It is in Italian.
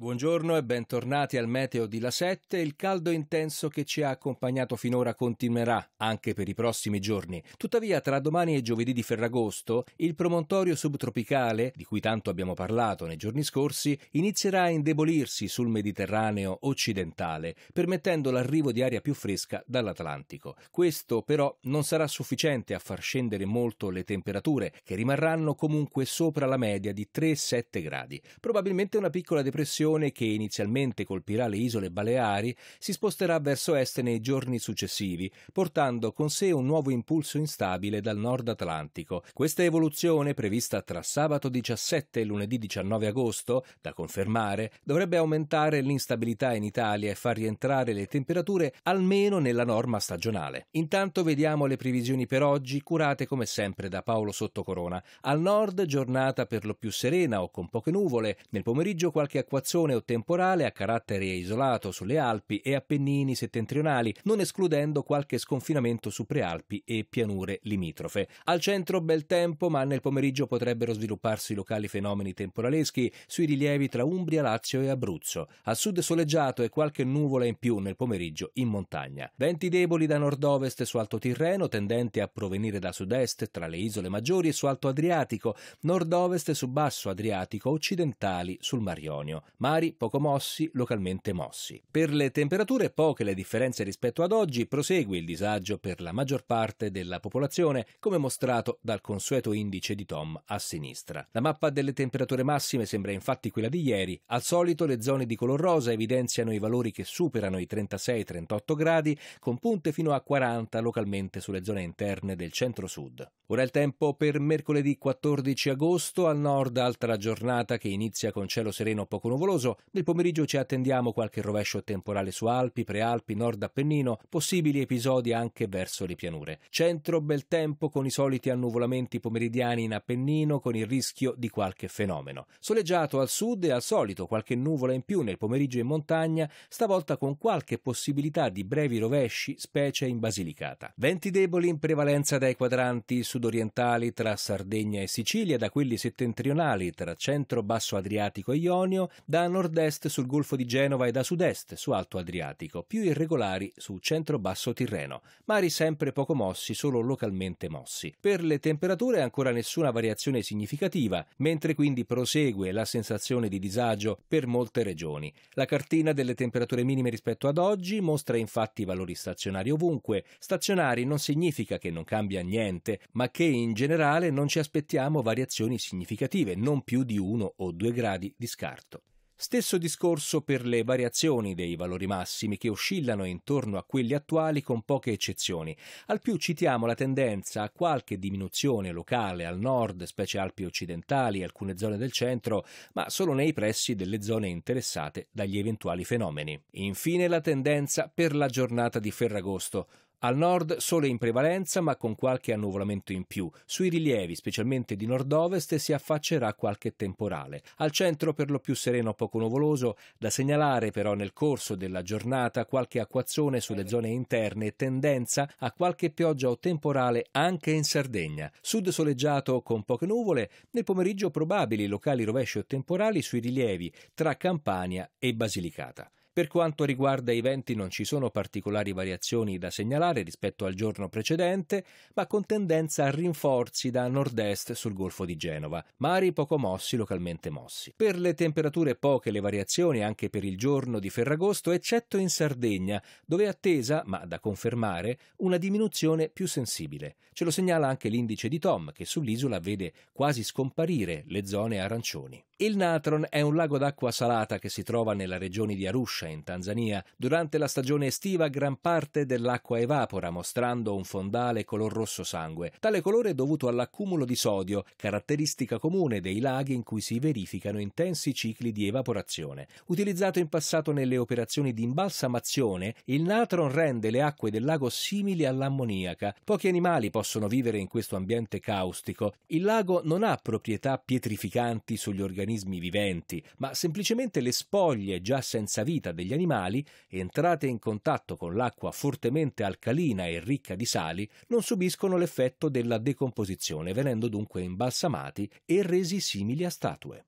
Buongiorno e bentornati al meteo di La 7. Il caldo intenso che ci ha accompagnato finora continuerà anche per i prossimi giorni. Tuttavia, tra domani e giovedì di Ferragosto, il promontorio subtropicale, di cui tanto abbiamo parlato nei giorni scorsi, inizierà a indebolirsi sul Mediterraneo occidentale, permettendo l'arrivo di aria più fresca dall'Atlantico. Questo però non sarà sufficiente a far scendere molto le temperature, che rimarranno comunque sopra la media di 3-7 gradi. Probabilmente una piccola depressione depressione che inizialmente colpirà le isole Baleari si sposterà verso est nei giorni successivi, portando con sé un nuovo impulso instabile dal nord Atlantico. Questa evoluzione, prevista tra sabato 17 e lunedì 19 agosto, da confermare, dovrebbe aumentare l'instabilità in Italia e far rientrare le temperature almeno nella norma stagionale. Intanto vediamo le previsioni per oggi, curate come sempre da Paolo Sottocorona. Al nord giornata per lo più serena o con poche nuvole, nel pomeriggio qualche acquazzone mozzone o temporale a carattere isolato sulle Alpi e Appennini settentrionali, non escludendo qualche sconfinamento su prealpi e pianure limitrofe. Al centro bel tempo, ma nel pomeriggio potrebbero svilupparsi locali fenomeni temporaleschi sui rilievi tra Umbria, Lazio e Abruzzo. A sud soleggiato e qualche nuvola in più nel pomeriggio in montagna. Venti deboli da nord-ovest su Alto Tirreno, tendenti a provenire da sud-est tra le isole maggiori e su Alto Adriatico, nord-ovest su Basso Adriatico, occidentali sul Mar Ionio. Ma mari poco mossi, localmente mossi. Per le temperature poche le differenze rispetto ad oggi, prosegue il disagio per la maggior parte della popolazione, come mostrato dal consueto indice di Tom a sinistra. La mappa delle temperature massime sembra infatti quella di ieri, al solito le zone di color rosa evidenziano i valori che superano i 36-38 gradi, con punte fino a 40 localmente sulle zone interne del centro-sud. Ora il tempo per mercoledì 14 agosto, al nord altra giornata che inizia con cielo sereno poco nuvoloso, nuvoloso, nel pomeriggio ci attendiamo qualche rovescio temporale su Alpi, Prealpi, Nord Appennino, possibili episodi anche verso le pianure. Centro bel tempo con i soliti annuvolamenti pomeridiani in Appennino con il rischio di qualche fenomeno. Soleggiato al sud e al solito qualche nuvola in più nel pomeriggio in montagna, stavolta con qualche possibilità di brevi rovesci, specie in Basilicata. Venti deboli in prevalenza dai quadranti sudorientali tra Sardegna e Sicilia, da quelli settentrionali tra centro-basso Adriatico e Ionio, da da nord-est sul Golfo di Genova e da sud-est su Alto Adriatico, più irregolari su centro-basso Tirreno, mari sempre poco mossi, solo localmente mossi. Per le temperature ancora nessuna variazione significativa, mentre quindi prosegue la sensazione di disagio per molte regioni. La cartina delle temperature minime rispetto ad oggi mostra infatti valori stazionari ovunque. Stazionari non significa che non cambia niente, ma che in generale non ci aspettiamo variazioni significative, non più di 1 o 2 gradi di scarto. Stesso discorso per le variazioni dei valori massimi che oscillano intorno a quelli attuali con poche eccezioni. Al più citiamo la tendenza a qualche diminuzione locale al nord, specie Alpi occidentali e alcune zone del centro, ma solo nei pressi delle zone interessate dagli eventuali fenomeni. Infine la tendenza per la giornata di Ferragosto al nord sole in prevalenza ma con qualche annuvolamento in più. Sui rilievi, specialmente di nord-ovest, si affaccerà qualche temporale. Al centro per lo più sereno poco nuvoloso, da segnalare però nel corso della giornata qualche acquazzone sulle zone interne e tendenza a qualche pioggia o temporale anche in Sardegna. Sud soleggiato con poche nuvole, nel pomeriggio probabili locali rovesci o temporali sui rilievi tra Campania e Basilicata. Per quanto riguarda i venti non ci sono particolari variazioni da segnalare rispetto al giorno precedente, ma con tendenza a rinforzi da nord-est sul Golfo di Genova, mari poco mossi localmente mossi. Per le temperature poche le variazioni anche per il giorno di Ferragosto, eccetto in Sardegna, dove è attesa, ma da confermare, una diminuzione più sensibile. Ce lo segnala anche l'indice di Tom, che sull'isola vede quasi scomparire le zone arancioni. Il Natron è un lago d'acqua salata che si trova nella regione di Arusha, in Tanzania. Durante la stagione estiva gran parte dell'acqua evapora, mostrando un fondale color rosso sangue. Tale colore è dovuto all'accumulo di sodio, caratteristica comune dei laghi in cui si verificano intensi cicli di evaporazione. Utilizzato in passato nelle operazioni di imbalsamazione, il natron rende le acque del lago simili all'ammoniaca. Pochi animali possono vivere in questo ambiente caustico. Il lago non ha proprietà pietrificanti sugli organismi viventi, ma semplicemente le spoglie già senza vita vita degli animali, entrate in contatto con l'acqua fortemente alcalina e ricca di sali, non subiscono l'effetto della decomposizione, venendo dunque imbalsamati e resi simili a statue.